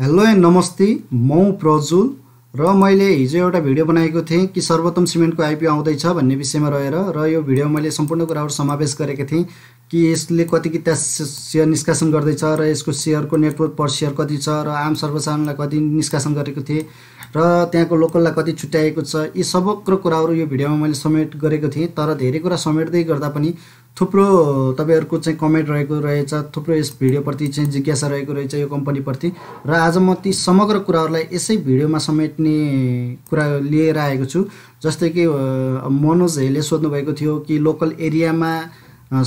hello and नमस्ते म प्रजुल र मैले हिजो एउटा भिडियो बनाएको थिएँ कि सर्वोत्तम सिमेन्टको आइपिओ आउँदैछ भन्ने विषयमा रहेर र यो भिडियोमा मैले सम्पूर्ण कुराहरू समावेश गरेको थिएँ कि यसले कति किता सेयर निष्कासन गर्दैछ र यसको सेयरको नेटवर्क पर सेयर कति छ र आम सर्वसाधारणलाई कति निष्कासन गरेको थिएँ र त्यहाँको लोकललाई कति छुट्याएको छ यी समग्र कुराहरू यो भिडियोमा मैले समेट गरेको थिएँ तर धेरै कुरा समेट्दै गर्दा पनि थुप्रो तपाईँहरूको चाहिँ कमेन्ट रहेको रहेछ थुप्रो यस भिडियोप्रति चाहिँ जिज्ञासा रहेको रहेछ यो कम्पनीप्रति र आज म ती समग्र कुराहरूलाई यसै भिडियोमा समेट्ने कुरा लिएर आएको छु जस्तै कि मनोज हेले सोध्नुभएको थियो कि लोकल एरियामा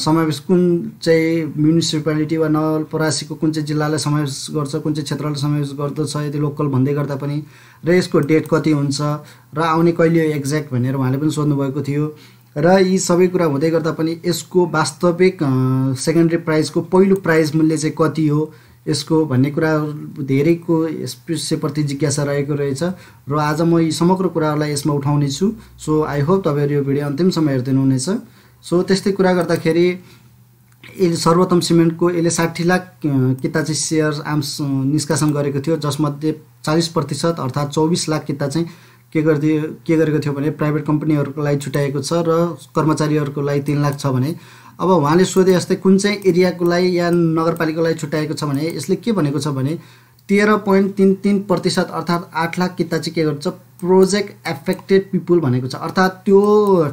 समावेश कुन चाहिँ म्युनिसिपालिटी वा नवलपरासीको कुन चाहिँ जिल्लालाई समावेश गर्छ कुन चाहिँ क्षेत्रलाई समावेश गर्दछ यदि लोकल भन्दै गर्दा पनि र यसको डेट कति हुन्छ र आउने कहिले हो एक्ज्याक्ट भनेर उहाँले पनि सोध्नुभएको थियो र यी सबै कुरा हुँदै गर्दा पनि यसको वास्तविक सेकेन्डरी प्राइजको पहिलो प्राइज मूल्य चाहिँ कति हो यसको भन्ने कुरा धेरैको यस विषयप्रति जिज्ञासा रहेको रहेछ र आज म यी समग्र कुराहरूलाई यसमा उठाउनेछु सो आई होप तपाईँहरू यो भिडियो अन्तिमसम्म हेरिदिनुहुनेछ सो त्यस्तै कुरा गर्दाखेरि यसले सर्वोत्तम सिमेन्टको यसले साठी लाख किता चाहिँ सेयर आम्स निष्कासन गरेको थियो जसमध्ये चालिस प्रतिशत अर्थात् चौबिस लाख किता चाहिँ के गरिदियो के गरेको थियो भने प्राइभेट कम्पनीहरूको लागि छुट्याएको छ र कर्मचारीहरूको लागि तिन लाख छ भने अब उहाँले सोधे जस्तै कुन चाहिँ एरियाको लागि या नगरपालिकाको लागि छुट्याएको छ भने यसले के भनेको छ भने तेह्र पोइन्ट तिन तिन प्रतिशत अर्थात् आठ लाख किता चाहिँ के गर्छ प्रोजेक्ट एफेक्टेड पिपुल भनेको छ अर्थात् त्यो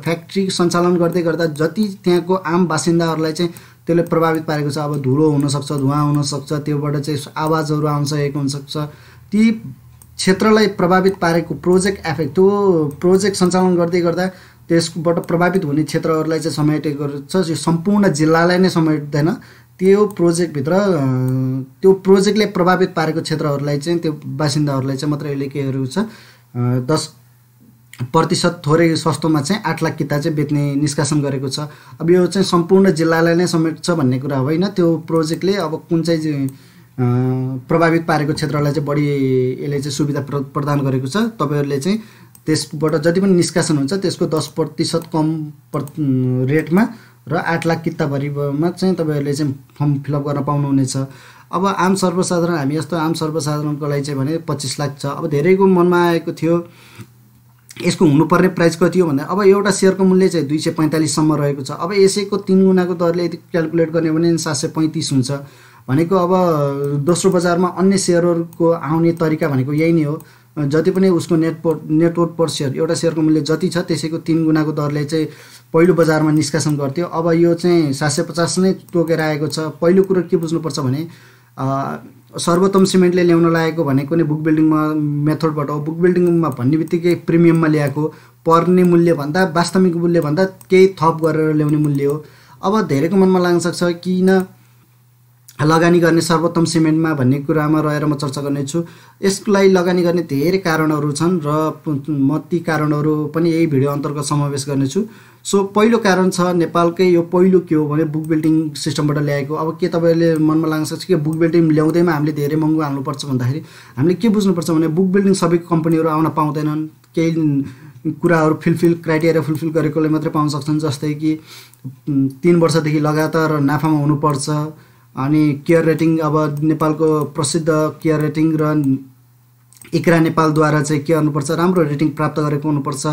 फ्याक्ट्री सञ्चालन गर्दै गर्दा जति त्यहाँको आम बासिन्दाहरूलाई चाहिँ त्यसले प्रभावित पारेको छ अब धुलो हुनसक्छ धुवा हुनसक्छ त्योबाट चाहिँ आवाजहरू आउन सकेको हुनसक्छ ती क्षेत्रलाई प्रभावित पारेको प्रोजेक्ट एफेक्ट त्यो प्रोजेक्ट सञ्चालन गर्दै गर्दा त्यसबाट प्रभावित हुने क्षेत्रहरूलाई चाहिँ समेटेको छ यो सम्पूर्ण जिल्लालाई नै समेट्दैन त्यो प्रोजेक्टभित्र त्यो प्रोजेक्टले प्रभावित पारेको क्षेत्रहरूलाई चाहिँ त्यो बासिन्दाहरूलाई चाहिँ मात्रै अहिले गरेको छ दस प्रतिशत थोरै सस्तोमा चाहिँ आठ लाख किताब चाहिँ बेच्ने निष्कासन गरेको छ अब यो चाहिँ सम्पूर्ण जिल्लालाई नै समेट्छ भन्ने कुरा होइन त्यो प्रोजेक्टले अब कुन चाहिँ प्रभावित पारेको क्षेत्रलाई चाहिँ बढी यसले चाहिँ सुविधा प्र प्रदान गरेको छ तपाईँहरूले चाहिँ त्यसबाट जति पनि निष्कासन हुन्छ त्यसको दस प्रतिशत कम रेटमा र आठ लाख किताबभरिमा चाहिँ तपाईँहरूले चाहिँ फर्म फिलअप गर्न पाउनुहुनेछ अब आम सर्वसाधारण हामी जस्तो आम सर्वसाधारणको लागि चाहिँ भने पच्चिस लाख छ अब धेरैको मनमा आएको थियो यसको हुनुपर्ने प्राइस कति हो भन्दा अब एउटा सेयरको मूल्य चाहिँ दुई सय पैँतालिससम्म रहेको छ अब यसैको तिन गुणाको दरले यदि क्यालकुलेट गर्ने भने सात सय पैँतिस हुन्छ भनेको अब दोस्रो बजारमा अन्य सेयरहरूको आउने तरिका भनेको यही नै हो जति पनि उसको नेटवर्क नेटवर्क पर सेयर एउटा सेयरको मूल्य जति छ त्यसैको तिन गुणाको दरले चाहिँ पहिलो बजारमा निष्कासन गर्थ्यो अब यो चाहिँ सात सय पचास नै तोकेर आएको छ पहिलो कुरो के बुझ्नुपर्छ भने सर्वोत्तम सिमेन्टले ल्याउन लागेको भनेको नै बुक बिल्डिङमा मेथडबाट हो बुक बिल्डिङमा भन्ने बित्तिकै प्रिमियममा ल्याएको पर्ने मूल्यभन्दा वास्तविक मूल्यभन्दा केही थप गरेर ल्याउने मूल्य हो अब धेरैको मनमा लाग्न सक्छ किन लगानी गर्ने सर्वोत्तम सिमेन्टमा भन्ने कुरामा रहेर म चर्चा गर्नेछु यसलाई लगानी गर्ने धेरै कारणहरू छन् र म ती कारणहरू पनि यही भिडियो अन्तर्गत समावेश गर्नेछु सो पहिलो कारण छ नेपालकै यो पहिलो के हो भने बुक बिल्डिङ सिस्टमबाट ल्याएको अब के तपाईँले मनमा लाग्न सक्छ कि बुक बिल्डिङ ल्याउँदैमा हामीले धेरै महँगो हाल्नुपर्छ भन्दाखेरि हामीले के बुझ्नुपर्छ भने बुक बिल्डिङ सबै कम्पनीहरू आउन पाउँदैनन् केही कुराहरू फुलफिल क्राइटेरिया फुलफिल गरेकोले मात्रै पाउन सक्छन् जस्तै कि तिन वर्षदेखि लगातार नाफामा हुनुपर्छ अनि केयर रेटिङ अब नेपालको प्रसिद्ध केयर रेटिङ र इक्रा नेपालद्वारा चाहिँ के गर्नुपर्छ राम्रो रेटिङ प्राप्त गरेको हुनुपर्छ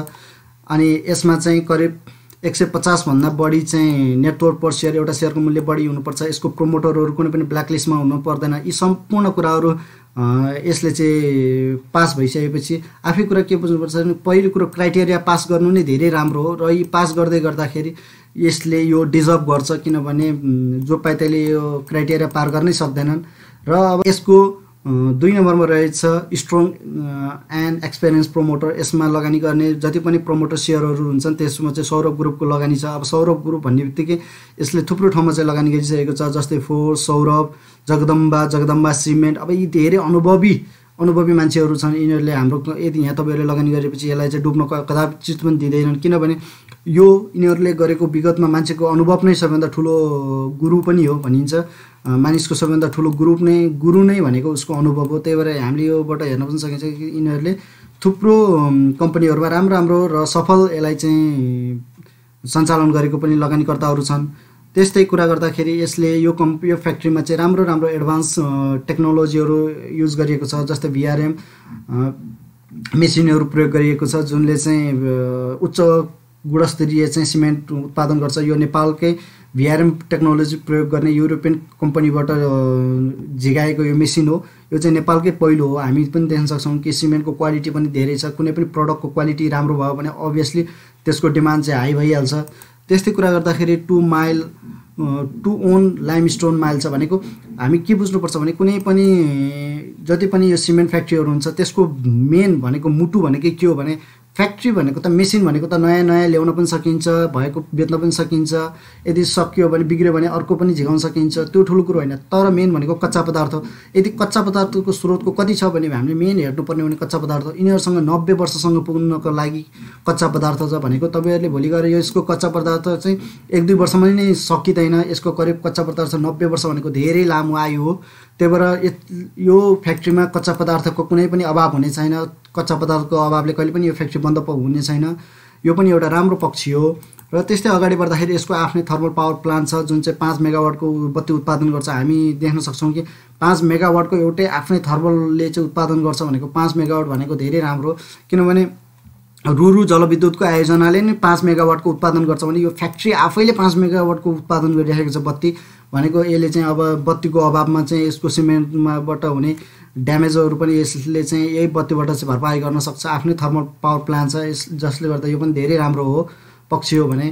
अनि यसमा चाहिँ करिब एक सय पचासभन्दा बढी चाहिँ नेटवर्क पर सेयर एउटा सेयरको मूल्य बढी हुनुपर्छ यसको प्रमोटरहरू कुनै पनि ब्ल्याकलिस्टमा हुनु पर्दैन यी सम्पूर्ण कुराहरू यसले चाहिँ पास भइसकेपछि आफै कुरा के बुझ्नुपर्छ भने पहिलो कुरो क्राइटेरिया पास गर्नु नै धेरै राम्रो हो र यी पास गर्दै गर्दाखेरि यसले यो डिजर्भ गर्छ किनभने जो पाइ यो क्राइटेरिया पार गर्नै सक्दैनन् र अब यसको दुई नम्बरमा रहेछ स्ट्रङ एन्ड एक्सपिरियन्स प्रमोटर यसमा लगानी गर्ने जति पनि प्रमोटर सेयरहरू हुन्छन् त्यसमा चाहिँ सौरभ ग्रुपको लगानी छ अब सौरभ ग्रुप भन्ने बित्तिकै यसले थुप्रो ठाउँमा चाहिँ लगानी गरिसकेको छ जस्तै फोर्स सौरभ जगदम्बा जगदम्बा सिमेन्ट अब यी धेरै अनुभवी अनुभवी मान्छेहरू छन् यिनीहरूले हाम्रो यदि यहाँ तपाईँहरूले लगानी गरेपछि यसलाई चाहिँ डुब्न कदाचित पनि दिँदैनन् किनभने यो यिनीहरूले गरेको विगतमा मान्छेको अनुभव नै सबैभन्दा ठुलो गुरु पनि हो भनिन्छ मानिसको सबैभन्दा ठुलो ग्रुप नै गुरु नै भनेको उसको अनुभव हो त्यही भएर हामीले योबाट हेर्न पनि सकिन्छ कि यिनीहरूले थुप्रो कम्पनीहरूमा राम्रो राम्रो र सफल यसलाई चाहिँ सञ्चालन गरेको पनि लगानीकर्ताहरू छन् त्यस्तै कुरा गर्दाखेरि यसले यो कम्प यो फ्याक्ट्रीमा चाहिँ राम्रो राम्रो एडभान्स टेक्नोलोजीहरू युज गरिएको छ जस्तै भिआरएम मेसिनहरू प्रयोग गरिएको छ जुनले चाहिँ उच्च गुणस्तरीय चाहिँ सिमेन्ट उत्पादन गर्छ यो नेपालकै भिआरएम टेक्नोलोजी प्रयोग गर्ने युरोपियन कम्पनीबाट झिगाएको यो मेसिन हो यो चाहिँ नेपालकै पहिलो हो हामी पनि देख्न सक्छौँ कि सिमेन्टको क्वालिटी पनि धेरै छ कुनै पनि प्रडक्टको क्वालिटी राम्रो भयो भने अभियसली त्यसको डिमान्ड चाहिँ हाई भइहाल्छ त्यस्तै कुरा गर्दाखेरि two mile two on limestone mile छ भनेको हामी के बुझ्नुपर्छ भने कुनै पनि जति पनि यो सिमेन्ट फ्याक्ट्रीहरू हुन्छ त्यसको मेन भनेको मुटु भनेकै के हो भने फ्याक्ट्री भनेको त मेसिन भनेको त नयाँ नयाँ ल्याउन पनि सकिन्छ भएको बेच्न पनि सकिन्छ यदि सकियो भने बिग्रियो भने अर्को पनि झिकाउन सकिन्छ त्यो ठुलो कुरो होइन तर मेन भनेको कच्चा पदार्थ यदि कच्चा पदार्थको स्रोतको कति छ भने हामीले मेन हेर्नुपर्ने भने कच्चा पदार्थ यिनीहरूसँग नब्बे वर्षसँग पुग्नको लागि कच्चा पदार्थ छ भनेको तपाईँहरूले भोलि गएर यसको कच्चा पदार्थ चाहिँ एक दुई वर्षमा नै सकिँदैन यसको करिब कच्चा पदार्थ नब्बे वर्ष भनेको धेरै लामो आयु हो त्यही भएर यो फ्याक्ट्रीमा कच्चा पदार्थको कुनै पनि अभाव हुने छैन कच्चा पदार्थको अभावले कहिले पनि यो फ्याक्ट्री बन्द हुने छैन यो पनि एउटा राम्रो पक्ष हो र त्यस्तै अगाडि बढ्दाखेरि यसको आफ्नै थर्मल पावर प्लान्ट छ जुन चाहिँ पाँच मेगावाटको बत्ती उत्पादन गर्छ हामी देख्न सक्छौँ कि पाँच मेगावाटको एउटै आफ्नै थर्मलले चाहिँ उत्पादन गर्छ भनेको पाँच मेगावाट भनेको धेरै राम्रो किनभने रुरु जलविद्युतको आयोजनाले नै पाँच मेगावाटको उत्पादन गर्छ भने यो फ्याक्ट्री आफैले पाँच मेगावाटको उत्पादन गरिरहेको छ बत्ती भनेको यसले चाहिँ अब बत्तीको अभावमा चाहिँ यसको सिमेन्टमाबाट हुने ड्यामेजहरू पनि यसले चाहिँ यही बत्तीबाट चाहिँ भरपाई गर्न सक्छ आफ्नै थर्मल पावर प्लान्ट छ यस जसले गर्दा यो पनि धेरै राम्रो हो पक्ष हो भने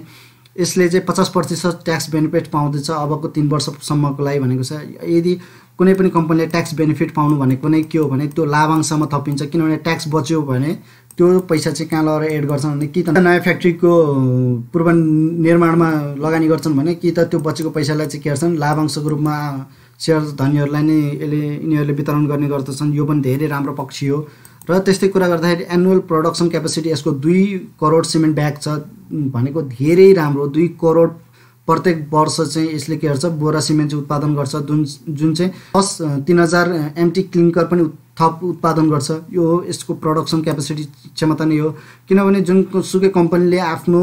यसले चाहिँ पचास प्रतिशत ट्याक्स बेनिफिट पाउँदैछ अबको तिन वर्षसम्मको लागि भनेको छ यदि कुनै पनि कम्पनीले ट्याक्स बेनिफिट पाउनु भनेको नै के हो भने त्यो लाभांशमा थपिन्छ किनभने ट्याक्स बच्यो भने त्यो पैसा चाहिँ कहाँ लगेर एड गर्छन् भने कि त नयाँ फ्याक्ट्रीको पूर्व निर्माणमा लगानी गर्छन् भने कि त त्यो बचेको पैसालाई चाहिँ के गर्छन् लाभांशको रूपमा सेयर धनीहरूलाई नै यसले यिनीहरूले वितरण गर्ने गर्दछन् यो पनि धेरै राम्रो पक्ष हो र त्यस्तै कुरा गर्दाखेरि एनुअल प्रडक्सन क्यापेसिटी यसको दुई करोड सिमेन्ट ब्याग छ भनेको धेरै राम्रो दुई करोड प्रत्येक वर्ष चाहिँ यसले के गर्छ बोरा सिमेन्ट चाहिँ उत्पादन गर्छ जुन जुन चाहिँ दस तिन हजार एमटी क्लिङ्कर पनि थप उत्पादन गर्छ यो यसको प्रडक्सन क्यापेसिटी क्षमता नै हो किनभने जुन सुकै कम्पनीले आफ्नो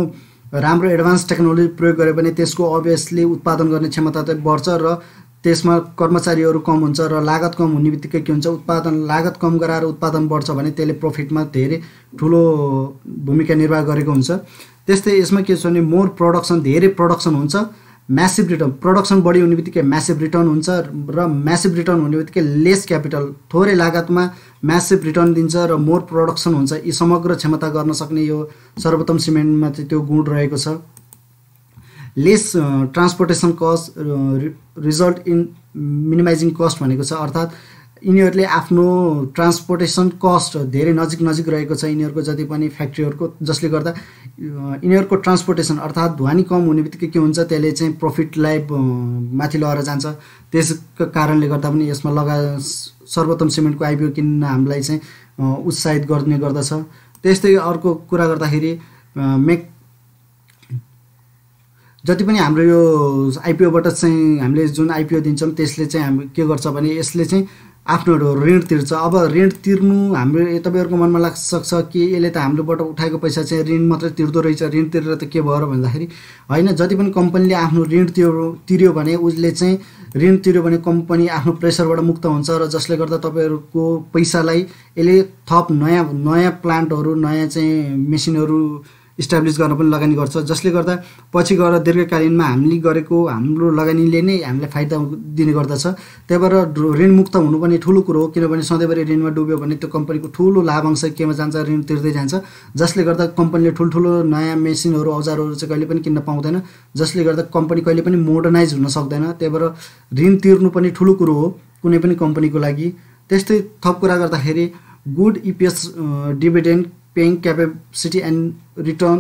राम्रो एडभान्स टेक्नोलोजी प्रयोग गरे भने त्यसको अभियसली उत्पादन गर्ने क्षमता त बढ्छ र त्यसमा कर्मचारीहरू कम हुन्छ र लागत कम हुने बित्तिकै के हुन्छ उत्पादन लागत कम गराएर उत्पादन बढ्छ भने त्यसले प्रफिटमा धेरै ठुलो भूमिका निर्वाह गरेको हुन्छ त्यस्तै यसमा के छ भने मोर प्रडक्सन धेरै प्रडक्सन हुन्छ म्यासिभ रिटर्न प्रडक्सन बढी हुने बित्तिकै म्यासिभ रिटर्न हुन्छ र म्यासिभ रिटर्न हुने बित्तिकै लेस क्यापिटल थोरै लागतमा म्यासिभ रिटर्न दिन्छ र मोर प्रडक्सन हुन्छ यी समग्र क्षमता गर्न सक्ने यो सर्वोत्तम सिमेन्टमा चाहिँ त्यो गुण रहेको छ less transportation cost result in minimizing cost भनेको छ अर्थात् यिनीहरूले आफ्नो ट्रान्सपोर्टेसन कस्ट धेरै नजिक नजिक रहेको छ यिनीहरूको जति पनि फ्याक्ट्रीहरूको जसले गर्दा यिनीहरूको ट्रान्सपोर्टेसन अर्थात् ध्वानी कम हुने बित्तिकै के हुन्छ त्यसले चाहिँ प्रफिटलाई माथि लगेर जान्छ त्यसको कारणले गर्दा पनि यसमा लगा सर्वोत्तम सिमेन्टको आइपिओ किन्न हामीलाई चाहिँ उत्साहित गर्ने गर्दछ त्यस्तै अर्को कुरा गर्दाखेरि मेक जति पनि हाम्रो यो आइपिओबाट चाहिँ हामीले जुन आइपिओ दिन्छौँ त्यसले चाहिँ हामी के गर्छ भने यसले चाहिँ आफ्नो ऋण तिर्छ अब ऋण तिर्नु हाम्रो तपाईँहरूको मनमा लाग्न सक्छ कि यसले त हाम्रोबाट उठाएको पैसा चाहिँ ऋण मात्रै तिर्दो रहेछ ऋण तिरेर त के भयो भन्दाखेरि होइन जति पनि कम्पनीले आफ्नो ऋण तिर्यो तिर्यो भने उसले चाहिँ ऋण तिर्यो भने कम्पनी आफ्नो प्रेसरबाट मुक्त हुन्छ र जसले गर्दा तपाईँहरूको पैसालाई यसले थप नयाँ नयाँ प्लान्टहरू नयाँ चाहिँ मेसिनहरू इस्टाब्लिस गर्न पनि लगानी गर्छ जसले गर्दा पछि गएर दीर्घकालीनमा हामीले गरेको हाम्रो लगानीले नै हामीलाई फाइदा दिने गर्दछ त्यही भएर ऋणमुक्त हुनु पनि ठुलो कुरो हो किनभने सधैँभरि ऋणमा डुब्यो भने त्यो कम्पनीको ठुलो लाभांश केमा जान्छ ऋण तिर्दै जान्छ जसले गर्दा कम्पनीले ठुल्ठुलो नयाँ मेसिनहरू औजारहरू चाहिँ कहिले पनि किन्न पाउँदैन जसले गर्दा कम्पनी कहिले पनि मोडर्नाइज हुन सक्दैन त्यही भएर ऋण तिर्नु पनि ठुलो कुरो हो कुनै पनि कम्पनीको लागि त्यस्तै थप कुरा गर्दाखेरि good EPS dividend paying capacity and return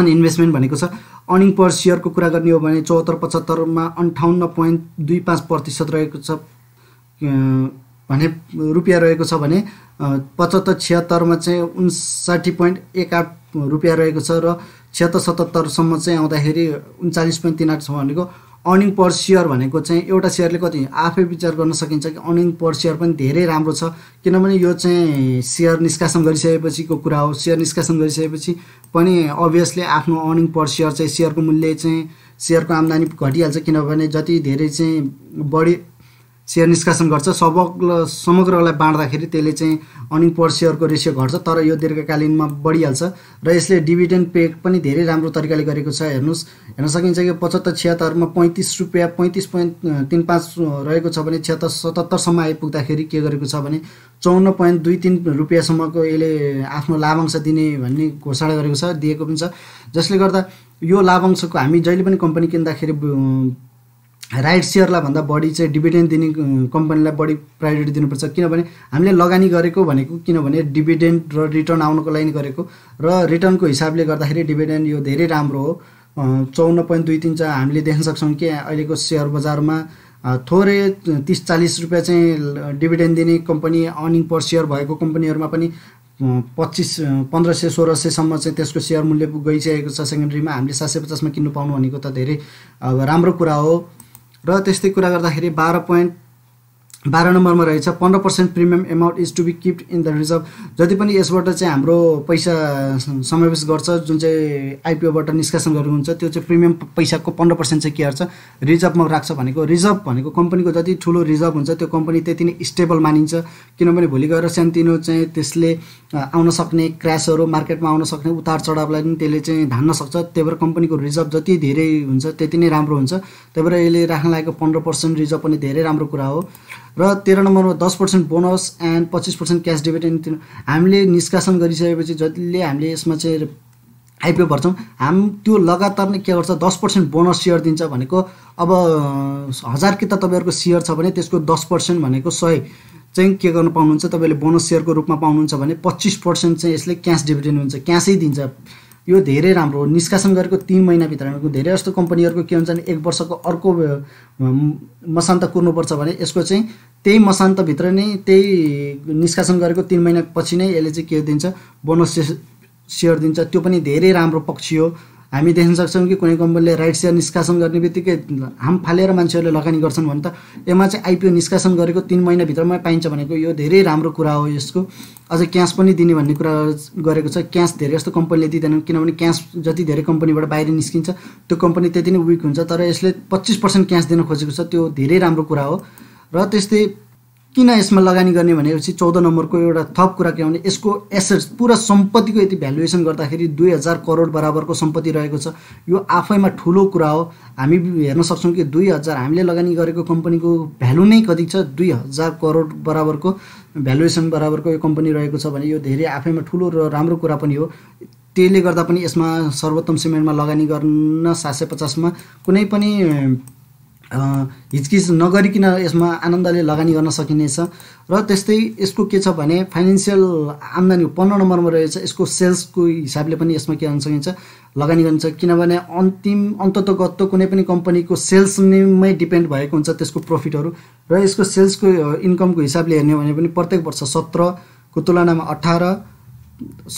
on investment भनेको छ अर्निङ पर सेयरको कुरा गर्ने हो भने चौहत्तर पचहत्तरमा अन्ठाउन्न पोइन्ट दुई पाँच प्रतिशत रहेको छ भने रुपियाँ रहेको छ भने पचहत्तर छिहत्तरमा चाहिँ उन्साठी पोइन्ट एक आठ रुपियाँ रहेको छ र छिहत्तर सतहत्तरसम्म चाहिँ आउँदाखेरि उन्चालिस पोइन्ट तिन आठसम्म भनेको अर्निङ पर सेयर भनेको चाहिँ एउटा सेयरले कति आफै विचार गर्न सकिन्छ कि अर्निङ पर सेयर पनि धेरै राम्रो छ किनभने यो चाहिँ सेयर निष्कासन गरिसकेपछिको कुरा हो सेयर निष्कासन गरिसकेपछि पनि अभियसली आफ्नो अर्निङ पर सेयर चाहिँ सेयरको मूल्य चाहिँ सेयरको आम्दानी घटिहाल्छ किनभने जति धेरै चाहिँ बढी सेयर निष्कासन गर्छ सबक समग्रलाई बाँड्दाखेरि त्यसले चाहिँ अर्निङ पर सेयरको रेसियो घट्छ तर यो दीर्घकालीनमा बढिहाल्छ र यसले डिभिडेन्ड पे पनि धेरै राम्रो तरिकाले गरेको छ हेर्नुहोस् हेर्न सकिन्छ कि पचहत्तर छिहत्तरमा पैँतिस रुपियाँ पैँतिस पोइन्ट तिन पाँच रहेको छ भने छिहत्तर सतहत्तरसम्म आइपुग्दाखेरि के गरेको छ भने चौन्न पोइन्ट दुई तिन रुपियाँसम्मको यसले आफ्नो लाभांश दिने भन्ने घोषणा गरेको छ दिएको पनि छ जसले गर्दा यो लाभांशको हामी जहिले पनि कम्पनी किन्दाखेरि राइट सेयरलाई भन्दा बढी चाहिँ डिभिडेन्ड दिने कम्पनीलाई बढी प्रायोरिटी दिनुपर्छ किनभने हामीले लगानी गरेको भनेको किनभने डिभिडेन्ड र रिटर्न आउनको लागि गरेको र रिटर्नको हिसाबले गर्दाखेरि डिभिडेन्ड यो धेरै राम्रो हो चौन्न पोइन्ट दुई तिन चाहिँ हामीले देख्न सक्छौँ कि अहिलेको सेयर बजारमा थोरै तिस चालिस रुपियाँ चाहिँ डिभिडेन्ड दिने कम्पनी अर्निङ पर सेयर भएको कम्पनीहरूमा पनि पच्चिस पन्ध्र सय सोह्र सयसम्म चाहिँ त्यसको सेयर मूल्य गइसकेको छ सेकेन्डरीमा हामीले सात सय पचासमा किन्नु पाउनु भनेको त धेरै अब राम्रो कुरा हो र त्यस्तै कुरा गर्दाखेरि बाह्र पोइन्ट बाह्र नम्बरमा रहेछ पन्ध्र percent premium amount is to be kept in the reserve जति पनि यसबाट चाहिँ हाम्रो पैसा समावेश गर्छ जुन चाहिँ आइपिओबाट निष्कासन गरेको हुन्छ त्यो चाहिँ प्रिमियम पैसाको पन्ध्र पर्सेन्ट चाहिँ के गर्छ रिजर्भमा राख्छ भनेको रिजर्भ भनेको कम्पनीको जति ठुलो रिजर्भ हुन्छ त्यो कम्पनी त्यति नै स्टेबल मानिन्छ किनभने भोलि गएर सानोतिनो चाहिँ त्यसले आउन सक्ने क्रासहरू मार्केटमा आउन सक्ने उतार चढावलाई पनि त्यसले चाहिँ धान्न सक्छ त्यही भएर कम्पनीको रिजर्भ जति धेरै हुन्छ त्यति नै राम्रो हुन्छ त्यही भएर यसले राख्न लागेको पन्ध्र पर्सेन्ट रिजर्भ पनि धेरै राम्रो कुरा हो र तेह्र नम्बरमा दस पर्सेन्ट बोनस एन्ड पच्चिस पर्सेन्ट क्यास डिभिडेन्ड हामीले निष्कासन गरिसकेपछि जतिले हामीले यसमा चाहिँ आइपिओ भर्छौँ हाम त्यो लगातार नै के गर्छ दस पर्सेन्ट बोनस सेयर दिन्छ भनेको अब हजार कि त तपाईँहरूको सेयर छ भने त्यसको दस पर्सेन्ट भनेको सय चाहिँ के गर्नु पाउनुहुन्छ तपाईँले बोनस सेयरको रूपमा पाउनुहुन्छ भने पच्चिस पर्सेन्ट चाहिँ यसले क्यास डिभिडेन्ड हुन्छ क्यासै दिन्छ यो धेरै राम्रो हो निष्कासन गरेको तिन महिनाभित्रमा धेरै जस्तो कम्पनीहरूको के हुन्छ भने एक वर्षको अर्को मसान्त कुर्नुपर्छ भने यसको चाहिँ त्यही मसान्तभित्र नै त्यही निष्कासन गरेको तिन महिनापछि नै यसले चाहिँ के दिन्छ बोनस सेयर दिन्छ त्यो पनि धेरै राम्रो पक्ष हो हामी देख्न सक्छौँ कि कुनै कम्पनीले राइट सेयर निष्कासन गर्ने बित्तिकै हाम फालेर मान्छेहरूले लगानी गर्छन् भने त यसमा चाहिँ आइपिओ निष्कासन गरेको तिन महिनाभित्रमा पाइन्छ भनेको यो धेरै राम्रो कुरा हो यसको अझ क्यास पनि दिने भन्ने कुरा गरेको छ क्यास धेरै जस्तो कम्पनीले दिँदैन किनभने क्यास जति धेरै कम्पनीबाट बाहिर निस्किन्छ त्यो कम्पनी त्यति नै विक हुन्छ तर यसले पच्चिस पर्सेन्ट क्यास दिन खोजेको छ त्यो धेरै राम्रो कुरा हो र त्यस्तै किन यसमा लगानी गर्ने भनेपछि चौध नम्बरको एउटा थप कुरा के भने यसको एसेट्स पुरा सम्पत्तिको यति भ्यालुएसन गर्दाखेरि दुई हजार करोड बराबरको सम्पत्ति रहेको छ यो आफैमा ठुलो कुरा हो हामी हेर्न सक्छौँ कि दुई हजार हामीले लगानी गरेको कम्पनीको भ्यालु नै कति छ दुई हजार करोड बराबरको भ्यालुएसन बराबरको यो कम्पनी रहेको छ भने यो धेरै आफैमा ठुलो र राम्रो कुरा पनि हो त्यसले गर्दा पनि यसमा सर्वोत्तम सिमेन्टमा लगानी गर्न सात सय पचासमा कुनै पनि हिचकिच नगरिकन यसमा आनन्दले लगानी गर्न सकिनेछ र त्यस्तै यसको के छ भने फाइनेन्सियल आम्दानी पन्ध्र नम्बरमा रहेछ यसको सेल्सको हिसाबले पनि यसमा के गर्न सकिन्छ लगानी गर्न गरिन्छ किनभने अन्तिम अन्ततगत कुनै पनि कम्पनीको सेल्स सेल्समै डिपेन्ड भएको हुन्छ त्यसको प्रफिटहरू र यसको सेल्सको इन्कमको हिसाबले हेर्ने भने पनि प्रत्येक वर्ष सत्रको तुलनामा अठार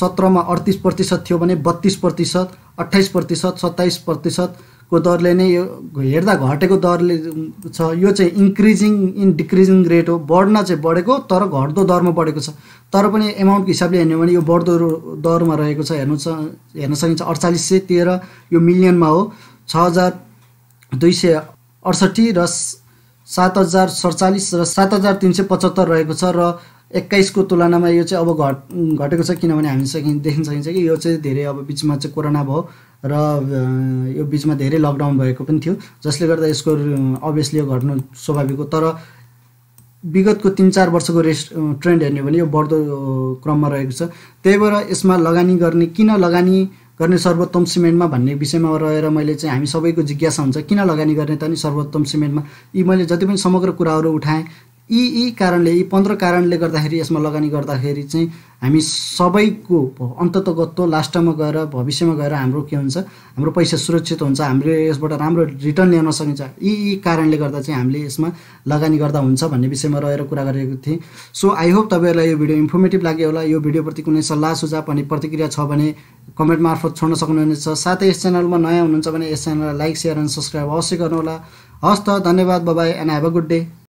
सत्रमा अडतिस प्रतिशत थियो भने बत्तिस प्रतिशत अठाइस प्रतिशत सत्ताइस प्रतिशत को दरले नै यो हेर्दा घटेको दरले छ यो चाहिँ इन्क्रिजिङ इन डिक्रिजिङ रेट हो बढ्न चाहिँ बढेको तर घट्दो दरमा बढेको छ तर पनि एमाउन्टको हिसाबले हेर्ने हो भने यो बढ्दो दरमा रहेको छ हेर्नु छ हेर्न सकिन्छ अडचालिस सय तेह्र यो मिलियनमा हो छ हजार दुई सय अडसट्ठी र सात हजार सडचालिस र सात हजार तिन सय पचहत्तर रहेको छ र एक्काइसको तुलनामा यो चाहिँ अब घट घटेको छ किनभने हामी सकि देख्न सकिन्छ कि यो चाहिँ धेरै अब बिचमा चाहिँ कोरोना भयो र यो बिचमा धेरै लकडाउन भएको पनि थियो जसले गर्दा यसको अभियसली यो घट्नु स्वाभाविक हो तर विगतको तिन चार वर्षको रेस्ट ट्रेन्ड हेर्ने भने यो बढ्दो क्रममा रहेको छ त्यही भएर यसमा लगानी गर्ने किन लगानी गर्ने सर्वोत्तम सिमेन्टमा भन्ने विषयमा रहेर मैले चाहिँ हामी सबैको जिज्ञासा हुन्छ किन लगानी गर्ने त नि सर्वोत्तम सिमेन्टमा यी मैले जति पनि समग्र कुराहरू उठाएँ यी यी कारणले यी पन्ध्र कारणले गर्दाखेरि यसमा लगानी गर्दाखेरि चाहिँ हामी सबैको अन्ततगत्व लास्टमा गएर भविष्यमा गएर हाम्रो के हुन्छ हाम्रो पैसा सुरक्षित हुन्छ हामीले यसबाट राम्रो रिटर्न ल्याउन सकिन्छ यी यी कारणले गर्दा चाहिँ हामीले यसमा लगानी गर्दा हुन्छ भन्ने विषयमा रहेर कुरा गरेको थिएँ सो आई होप तपाईँहरूलाई यो भिडियो इन्फर्मेटिभ लाग्यो होला यो भिडियोप्रति कुनै सल्लाह सुझाव अनि प्रतिक्रिया छ भने कमेन्ट मार्फत छोड्न सक्नुहुनेछ साथै यस च्यानलमा नयाँ हुनुहुन्छ भने यस च्यानललाई लाइक सेयर एन्ड सब्सक्राइब अवश्य गर्नुहोला हस् त धन्यवाद bye bye and have a good day